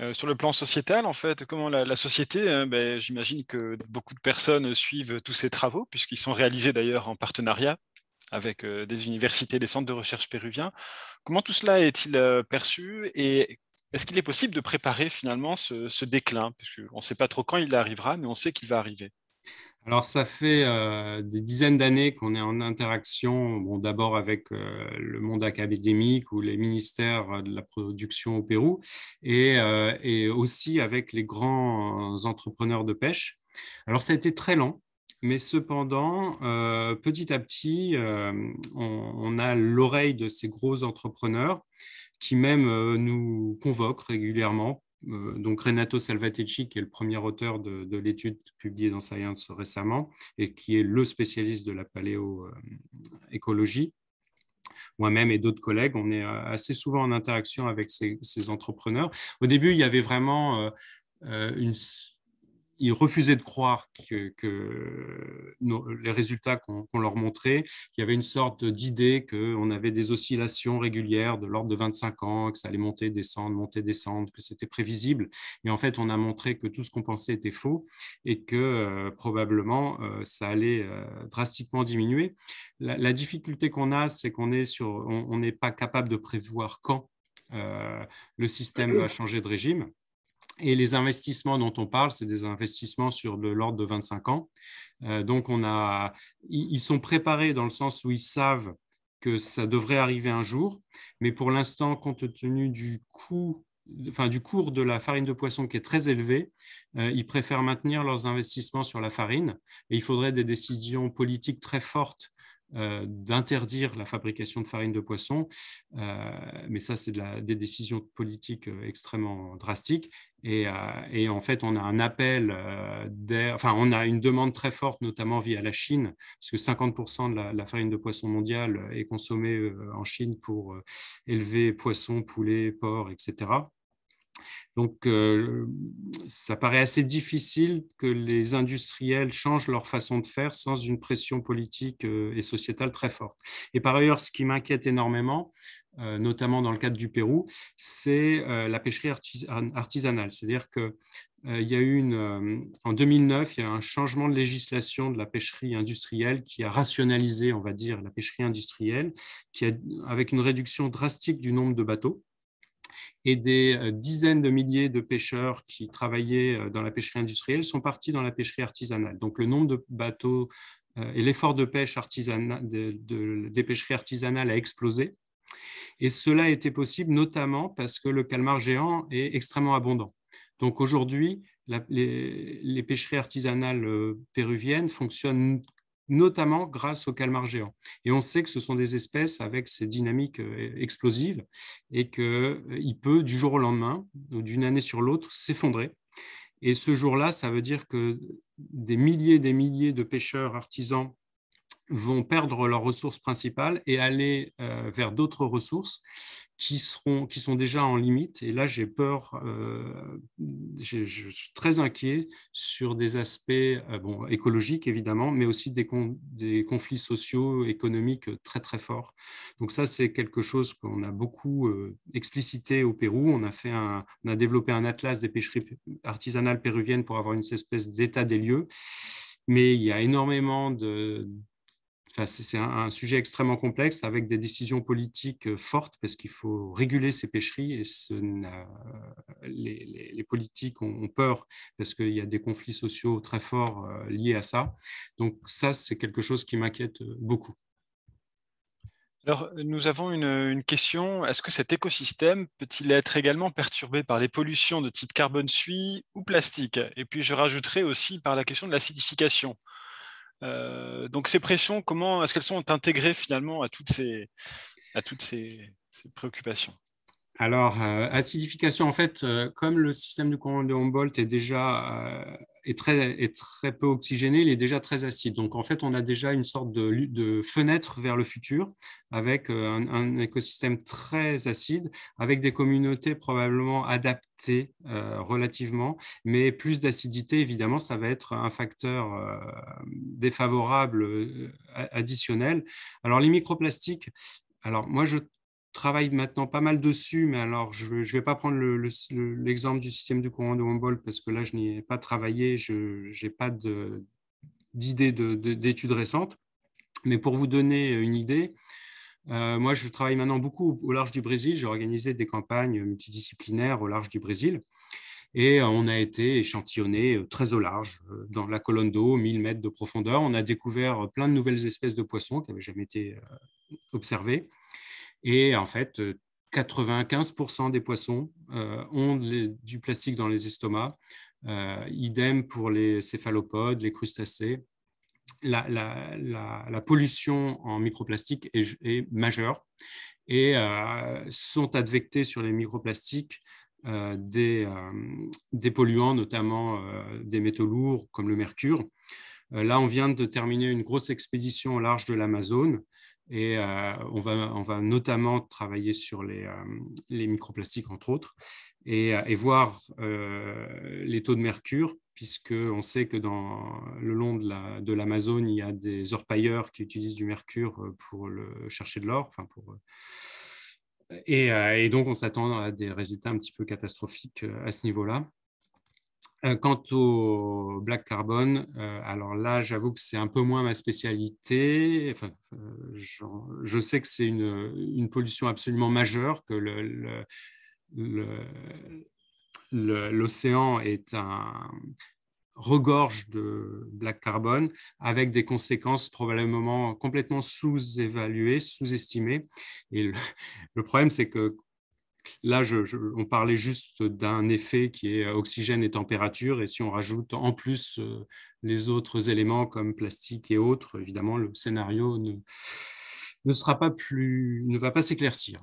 euh, sur le plan sociétal, en fait, comment la, société, hein, ben, j'imagine que beaucoup de personnes suivent tous ces travaux, puisqu'ils sont réalisés d'ailleurs en partenariat avec euh, des universités, des centres de recherche péruviens. Comment tout cela est-il euh, perçu et est-ce qu'il est possible de préparer finalement ce, déclin Puisqu'on ne sait pas trop quand il arrivera, mais on sait qu'il va arriver. Alors, ça fait euh, des dizaines d'années qu'on est en interaction, d'abord avec euh, le monde académique ou les ministères de la production au Pérou, et, et aussi avec les grands entrepreneurs de pêche. Alors, ça a été très lent. Mais cependant, euh, petit à petit, euh, on, a l'oreille de ces gros entrepreneurs qui même euh, nous convoquent régulièrement. donc Renato Salvatecci, qui est le premier auteur de, l'étude publiée dans Science récemment et qui est le spécialiste de la paléoécologie, moi-même et d'autres collègues, on est assez souvent en interaction avec ces, ces entrepreneurs. Au début, il y avait vraiment une ils refusaient de croire que, euh, euh, les résultats qu'on leur montrait, il y avait une sorte d'idée qu'on avait des oscillations régulières de l'ordre de 25 ans, que ça allait monter, descendre, monter, descendre, que c'était prévisible. Et en fait, on a montré que tout ce qu'on pensait était faux et que euh, probablement ça allait drastiquement diminuer. La, difficulté qu'on a, c'est qu'on est sur, on n'est pas capable de prévoir quand le système va changer de régime. Et les investissements dont on parle, c'est des investissements sur de l'ordre de 25 ans. Euh, donc, on a, ils sont préparés dans le sens où ils savent que ça devrait arriver un jour, mais pour l'instant, compte tenu du coût, enfin, du cours de la farine de poisson qui est très élevé, euh, ils préfèrent maintenir leurs investissements sur la farine. Et il faudrait des décisions politiques très fortes euh, d'interdire la fabrication de farine de poisson, euh, mais ça, c'est de des décisions politiques euh, extrêmement drastiques. Et, en fait, on a un appel, enfin, on a une demande très forte, notamment via la Chine, parce que 50% de la, farine de poisson mondiale est consommée en Chine pour élever poisson, poulet, porc, etc. Donc, euh, ça paraît assez difficile que les industriels changent leur façon de faire sans une pression politique euh, et sociétale très forte. Et par ailleurs, ce qui m'inquiète énormément, euh, notamment dans le cadre du Pérou, c'est la pêcherie artisanale. C'est-à-dire que il y a eu en 2009, il y a un changement de législation de la pêcherie industrielle qui a rationalisé, on va dire, la pêcherie industrielle, avec une réduction drastique du nombre de bateaux et des euh, dizaines de milliers de pêcheurs qui travaillaient euh, dans la pêcherie industrielle sont partis dans la pêcherie artisanale. Donc le nombre de bateaux euh, et l'effort de pêche artisanale, des pêcheries artisanales a explosé. Et cela a été possible notamment parce que le calmar géant est extrêmement abondant. Donc aujourd'hui, les, les, pêcheries artisanales péruviennes fonctionnent notamment grâce au calmar géant. Et on sait que ce sont des espèces avec ces dynamiques euh, explosives et qu'il euh, peut, du jour au lendemain, d'une année sur l'autre, s'effondrer. Et ce jour-là, ça veut dire que des milliers et des milliers de pêcheurs artisans vont perdre leurs ressources principales et aller euh, vers d'autres ressources qui, seront, qui sont déjà en limite. Et là, j'ai peur, euh, je suis très inquiet sur des aspects euh, bon, écologiques, évidemment, mais aussi des, des, conflits sociaux, économiques très, très forts. Donc ça, c'est quelque chose qu'on a beaucoup explicité au Pérou. On a, fait on a développé un atlas des pêcheries artisanales péruviennes pour avoir une espèce d'état des lieux mais il y a énormément de, c'est un, sujet extrêmement complexe avec des décisions politiques euh, fortes parce qu'il faut réguler ces pêcheries et les, politiques ont, peur parce qu'il y a des conflits sociaux très forts euh, liés à ça. Donc ça, c'est quelque chose qui m'inquiète euh, beaucoup. Alors, nous avons une, une question. Est-ce que cet écosystème peut-il être également perturbé par des pollutions de type carbone suie ou plastique Et puis, je rajouterai aussi par la question de l'acidification. Euh, donc ces pressions, comment est-ce qu'elles sont intégrées finalement à toutes ces, à toutes ces, préoccupations alors, euh, acidification, en fait, euh, comme le système du courant de Humboldt est déjà est très, est très peu oxygéné, il est déjà très acide. Donc en fait, on a déjà une sorte de, de fenêtre vers le futur avec euh, un, écosystème très acide, avec des communautés probablement adaptées euh, relativement, mais plus d'acidité, évidemment, ça va être un facteur euh, défavorable additionnel. Alors les microplastiques, alors moi je travaille maintenant pas mal dessus, mais alors je ne vais pas prendre l'exemple du système du courant de Humboldt parce que là, je n'y ai pas travaillé, je n'ai pas d'idée d'études récentes. Mais pour vous donner une idée, euh, moi, je travaille maintenant beaucoup au, au large du Brésil. J'ai organisé des campagnes multidisciplinaires au large du Brésil. Et euh, on a été échantillonné euh, très au large, dans la colonne d'eau, 1000 mètres de profondeur. On a découvert plein de nouvelles espèces de poissons qui n'avaient jamais été observées. Et en fait, 95% euh, des poissons euh, ont du plastique dans les estomacs. Euh, idem pour les céphalopodes, les crustacés. La, pollution en microplastique est, majeure et sont advectés sur les microplastiques des, des, polluants, notamment des métaux lourds comme le mercure. là, on vient de terminer une grosse expédition au large de l'Amazone et euh, on, va, notamment travailler sur les, euh, microplastiques, entre autres, et, euh, voir les taux de mercure, puisqu'on sait que dans, le long de l'Amazone, il y a des orpailleurs qui utilisent du mercure pour le, chercher de l'or. et, donc, on s'attend à des résultats un petit peu catastrophiques à ce niveau-là. Euh, quant au black carbone, euh, alors là, j'avoue que c'est un peu moins ma spécialité. Euh, je, sais que c'est une, pollution absolument majeure, que l'océan le, est un regorge de black carbone avec des conséquences probablement complètement sous-évaluées, sous-estimées. Et le, problème, c'est que Là, on parlait juste d'un effet qui est euh, oxygène et température, et si on rajoute en plus euh, les autres éléments comme plastique et autres, évidemment, le scénario ne, ne sera pas plus, ne va pas s'éclaircir.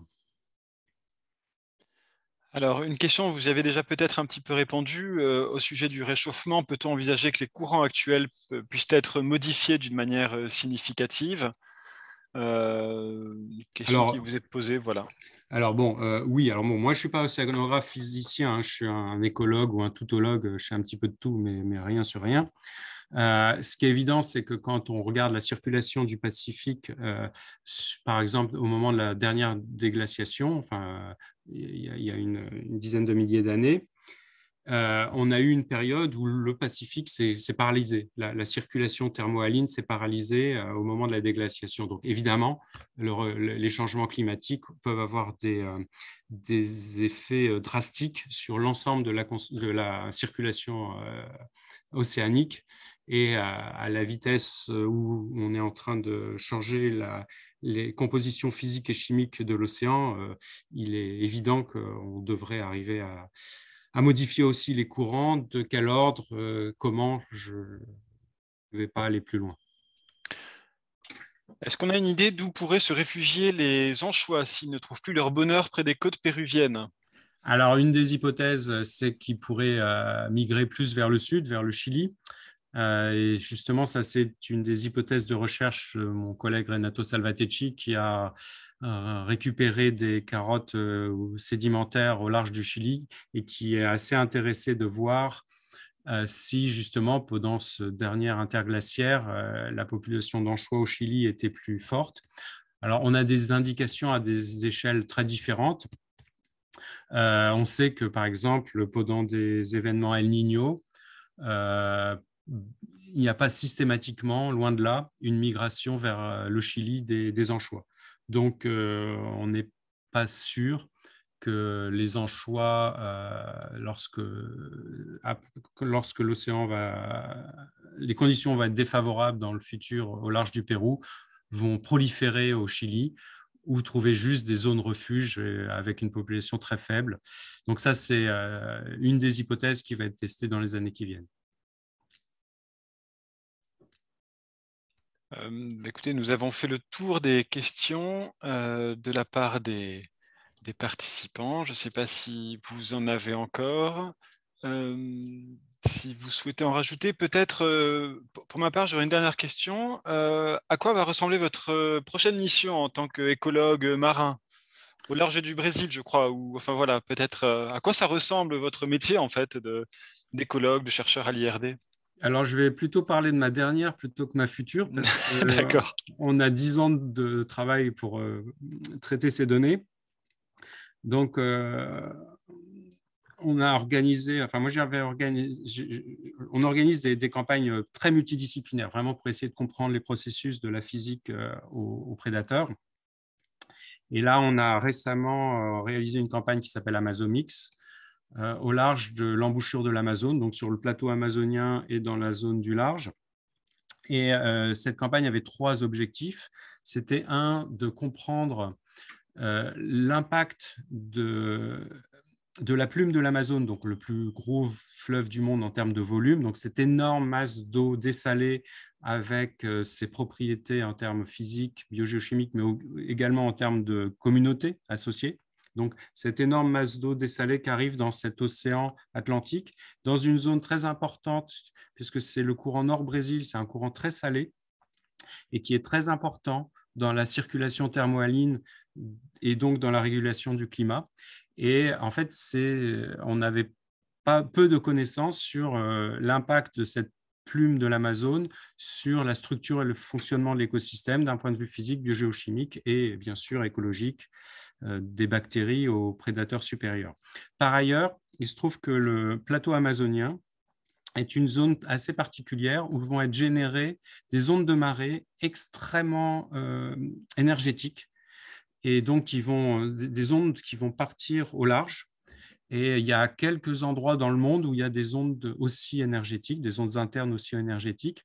Alors, une question, vous avez déjà peut-être un petit peu répondu euh, au sujet du réchauffement. Peut-on envisager que les courants actuels puissent être modifiés d'une manière significative Question qui vous est posée, voilà. Alors bon, euh, oui, alors bon, moi je suis pas océanographe physicien, hein, je suis un écologue ou un toutologue, euh, je sais un petit peu de tout, mais, rien sur rien. Euh, ce qui est évident, c'est que quand on regarde la circulation du Pacifique, par exemple au moment de la dernière déglaciation, enfin, il y a, une, dizaine de milliers d'années, euh, on a eu une période où le Pacifique s'est paralysé. La, circulation thermohaline s'est paralysée euh, au moment de la déglaciation. Donc évidemment, les changements climatiques peuvent avoir des, euh, effets drastiques sur l'ensemble de la, circulation océanique. Et à, la vitesse où on est en train de changer les compositions physiques et chimiques de l'océan, il est évident qu'on devrait arriver à à modifier aussi les courants, de quel ordre, euh, comment, je ne vais pas aller plus loin. Est-ce qu'on a une idée d'où pourraient se réfugier les anchois s'ils ne trouvent plus leur bonheur près des côtes péruviennes Alors, une des hypothèses, euh, c'est qu'ils pourraient euh, migrer plus vers le sud, vers le Chili. Euh, et justement, ça, c'est une des hypothèses de recherche de mon collègue Renato Salvatecci qui a euh, récupéré des carottes euh, sédimentaires au large du Chili et qui est assez intéressé de voir si justement pendant ce dernier interglaciaire, la population d'anchois au Chili était plus forte. Alors, on a des indications à des échelles très différentes. on sait que, par exemple, pendant des événements El Niño, il n'y a pas systématiquement, loin de là, une migration vers euh, le Chili des, anchois. Donc, euh, on n'est pas sûr que les anchois, euh, lorsque, l'océan va, les conditions vont être défavorables dans le futur au large du Pérou, vont proliférer au Chili ou trouver juste des zones refuge avec une population très faible. Donc ça, c'est une des hypothèses qui va être testée dans les années qui viennent. Bah, écoutez, nous avons fait le tour des questions de la part des, participants. Je ne sais pas si vous en avez encore. si vous souhaitez en rajouter, peut-être, pour ma part, j'aurais une dernière question. à quoi va ressembler votre prochaine mission en tant qu'écologue marin au large du Brésil, je crois, ou enfin voilà, peut-être à quoi ça ressemble votre métier en fait d'écologue, de chercheur à l'IRD alors, je vais plutôt parler de ma dernière plutôt que ma future. Euh, on a 10 ans de travail pour euh, traiter ces données. Donc, euh, on a organisé, enfin, moi j'avais organisé, on organise des, campagnes très multidisciplinaires, vraiment pour essayer de comprendre les processus de la physique aux, aux, prédateurs. Et là, on a récemment réalisé une campagne qui s'appelle Amazomix, euh, au large de l'embouchure de l'Amazone, donc sur le plateau amazonien et dans la zone du large. Et euh, cette campagne avait trois objectifs. C'était un, de comprendre euh, l'impact de, la plume de l'Amazone, donc le plus gros fleuve du monde en termes de volume, donc cette énorme masse d'eau dessalée avec ses propriétés en termes physiques, biogéochimiques, mais également en termes de communautés associées. Donc, cette énorme masse d'eau dessalée qui arrive dans cet océan Atlantique, dans une zone très importante, puisque c'est le courant Nord-Brésil, c'est un courant très salé et qui est très important dans la circulation thermohaline et donc dans la régulation du climat. Et en fait, on n'avait pas peu de connaissances sur euh, l'impact de cette plume de l'Amazone sur la structure et le fonctionnement de l'écosystème d'un point de vue physique, biogéochimique et bien sûr écologique, euh, des bactéries aux prédateurs supérieurs. Par ailleurs, il se trouve que le plateau amazonien est une zone assez particulière où vont être générées des ondes de marée extrêmement euh, énergétiques et donc vont, euh, des ondes qui vont partir au large. Et il y a quelques endroits dans le monde où il y a des ondes aussi énergétiques, des ondes internes aussi énergétiques.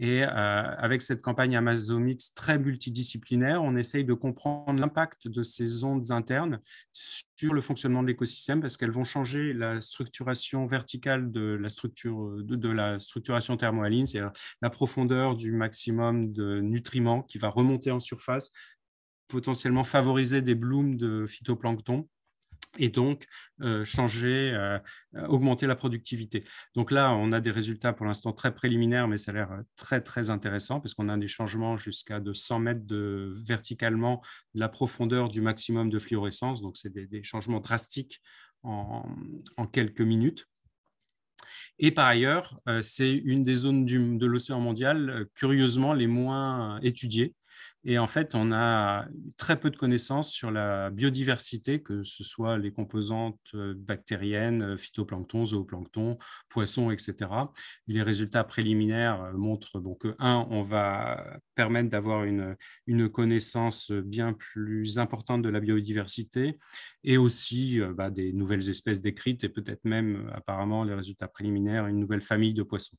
Et euh, avec cette campagne Amazomix très multidisciplinaire, on essaye de comprendre l'impact de ces ondes internes sur le fonctionnement de l'écosystème parce qu'elles vont changer la structuration verticale de la, structure, de, la structuration thermohaline, c'est-à-dire la profondeur du maximum de nutriments qui va remonter en surface, potentiellement favoriser des blooms de phytoplancton et donc euh, changer, euh, euh, augmenter la productivité. Donc là, on a des résultats pour l'instant très préliminaires, mais ça a l'air très, très intéressant parce qu'on a des changements jusqu'à de 100 mètres verticalement de la profondeur du maximum de fluorescence. Donc, c'est des, changements drastiques en, quelques minutes. Et par ailleurs, c'est une des zones de l'océan mondial, curieusement, les moins étudiées et en fait, on a très peu de connaissances sur la biodiversité, que ce soit les composantes euh, bactériennes, euh, phytoplancton, zooplancton, poissons, etc. les résultats préliminaires euh, montrent que, un, on va permettre d'avoir une, connaissance bien plus importante de la biodiversité et aussi bah, des nouvelles espèces décrites et peut-être même, apparemment, les résultats préliminaires, une nouvelle famille de poissons.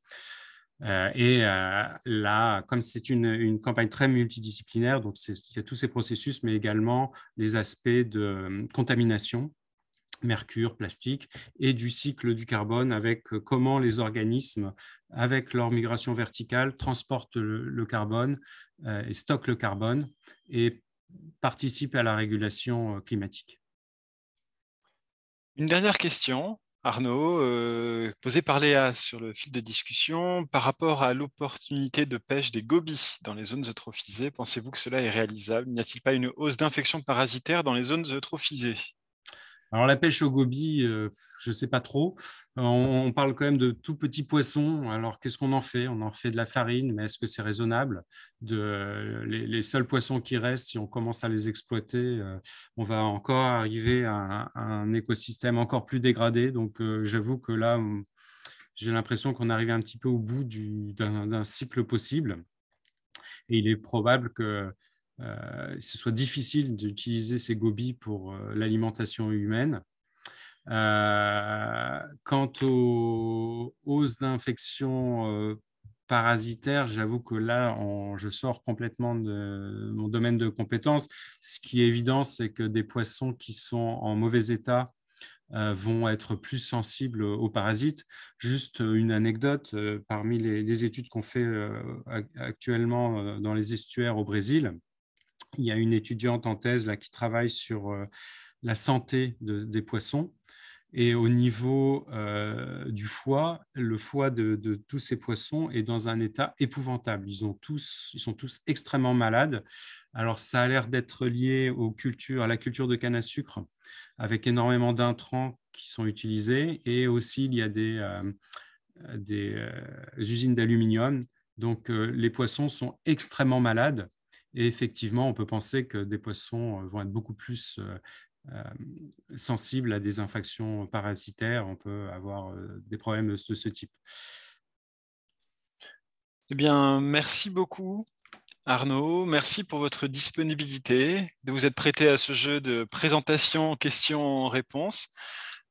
Euh, et euh, là, comme c'est une, campagne très multidisciplinaire, donc il y a tous ces processus, mais également les aspects de euh, contamination, mercure, plastique, et du cycle du carbone avec comment les organismes, avec leur migration verticale, transportent le, carbone et stockent le carbone et participent à la régulation climatique. Une dernière question. Arnaud, posé euh, par Léa sur le fil de discussion, par rapport à l'opportunité de pêche des gobies dans les zones eutrophisées, pensez-vous que cela est réalisable N'y a-t-il pas une hausse d'infection parasitaire dans les zones eutrophisées alors la pêche au gobi, euh, je ne sais pas trop. Euh, on, parle quand même de tout petits poissons. Alors qu'est-ce qu'on en fait On en fait de la farine, mais est-ce que c'est raisonnable les, seuls poissons qui restent, si on commence à les exploiter, euh, on va encore arriver à un, écosystème encore plus dégradé. Donc j'avoue que là, j'ai l'impression qu'on arrive un petit peu au bout d'un cycle possible. Et il est probable que euh, ce soit difficile d'utiliser ces gobies pour euh, l'alimentation humaine. Euh, quant aux hausses d'infection parasitaires j'avoue que là, je sors complètement de mon domaine de compétence. Ce qui est évident, c'est que des poissons qui sont en mauvais état vont être plus sensibles aux parasites. Juste une anecdote, parmi les, études qu'on fait actuellement dans les estuaires au Brésil, il y a une étudiante en thèse là, qui travaille sur euh, la santé des poissons. Et au niveau euh, du foie, le foie de, tous ces poissons est dans un état épouvantable. Ils, ont tous, ils sont tous extrêmement malades. Alors, ça a l'air d'être lié aux cultures, à la culture de canne à sucre, avec énormément d'intrants qui sont utilisés. Et aussi, il y a des, euh, usines d'aluminium. Donc, les poissons sont extrêmement malades. Et effectivement, on peut penser que des poissons euh, vont être beaucoup plus euh, euh, sensibles à des infections parasitaires. On peut avoir des problèmes de ce, type. Eh bien, merci beaucoup. Arnaud, merci pour votre disponibilité, de vous être prêté à ce jeu de présentation, questions-réponses.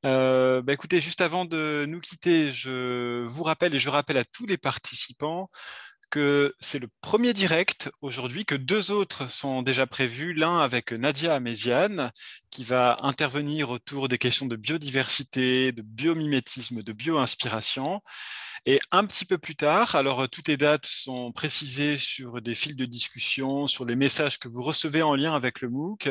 Bah, écoutez, juste avant de nous quitter, je vous rappelle et je rappelle à tous les participants que c'est le premier direct aujourd'hui, que deux autres sont déjà prévus, l'un avec Nadia Améziane, qui va intervenir autour des questions de biodiversité, de biomimétisme, de bioinspiration. Et un petit peu plus tard, alors toutes les dates sont précisées sur des fils de discussion, sur les messages que vous recevez en lien avec le MOOC,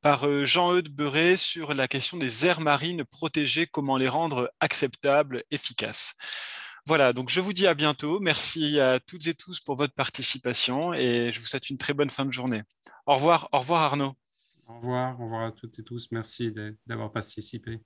par euh, Jean-Eudes Beuret sur la question des aires marines protégées, comment les rendre acceptables, efficaces. Voilà, donc je vous dis à bientôt. Merci à toutes et tous pour votre participation et je vous souhaite une très bonne fin de journée. Au revoir, au revoir Arnaud. Au revoir, au revoir à toutes et tous. Merci d'avoir participé.